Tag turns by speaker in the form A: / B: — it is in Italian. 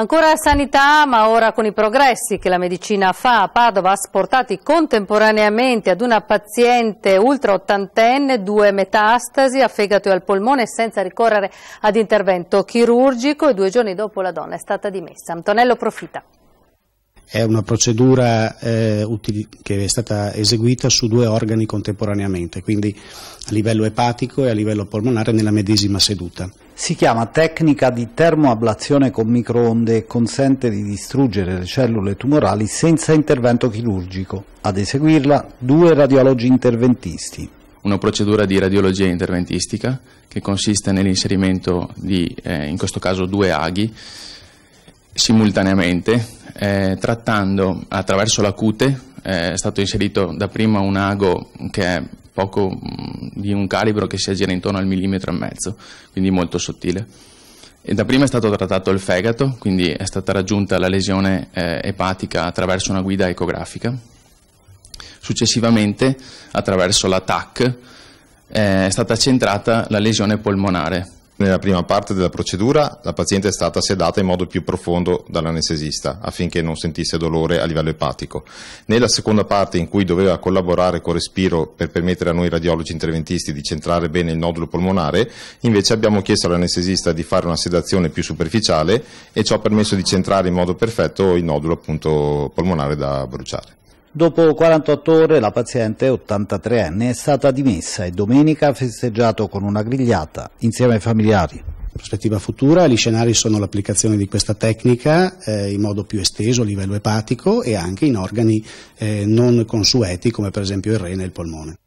A: Ancora sanità, ma ora con i progressi che la medicina fa a Padova, sportati contemporaneamente ad una paziente ultra ottantenne, due metastasi a fegato e al polmone senza ricorrere ad intervento chirurgico e due giorni dopo la donna è stata dimessa. Antonello Profita.
B: È una procedura eh, che è stata eseguita su due organi contemporaneamente, quindi a livello epatico
C: e a livello polmonare nella medesima seduta. Si chiama tecnica di termoablazione con microonde e consente di distruggere le cellule tumorali senza intervento chirurgico. Ad eseguirla due radiologi interventisti
D: una procedura di radiologia interventistica che consiste nell'inserimento di, eh, in questo caso, due aghi simultaneamente, eh, trattando attraverso la cute, eh, è stato inserito dapprima un ago che è poco di un calibro che si aggira intorno al millimetro e mezzo, quindi molto sottile. E da prima è stato trattato il fegato, quindi è stata raggiunta la lesione eh, epatica attraverso una guida ecografica. Successivamente, attraverso la TAC, eh, è stata centrata la lesione polmonare, nella prima parte della procedura la paziente è stata sedata in
E: modo più profondo dall'anestesista affinché non sentisse dolore a livello epatico. Nella seconda parte in cui doveva collaborare con respiro per permettere a noi radiologi interventisti di centrare bene il nodulo polmonare, invece abbiamo chiesto all'anestesista di fare una sedazione più superficiale e ciò ha permesso di centrare in modo perfetto il nodulo appunto, polmonare da bruciare.
C: Dopo 48 ore la paziente, 83enne, è stata dimessa e domenica ha festeggiato con una grigliata insieme ai familiari prospettiva futura, gli scenari sono l'applicazione di
B: questa tecnica eh, in modo più esteso a livello epatico e anche in organi eh, non consueti come per esempio il rene e il polmone.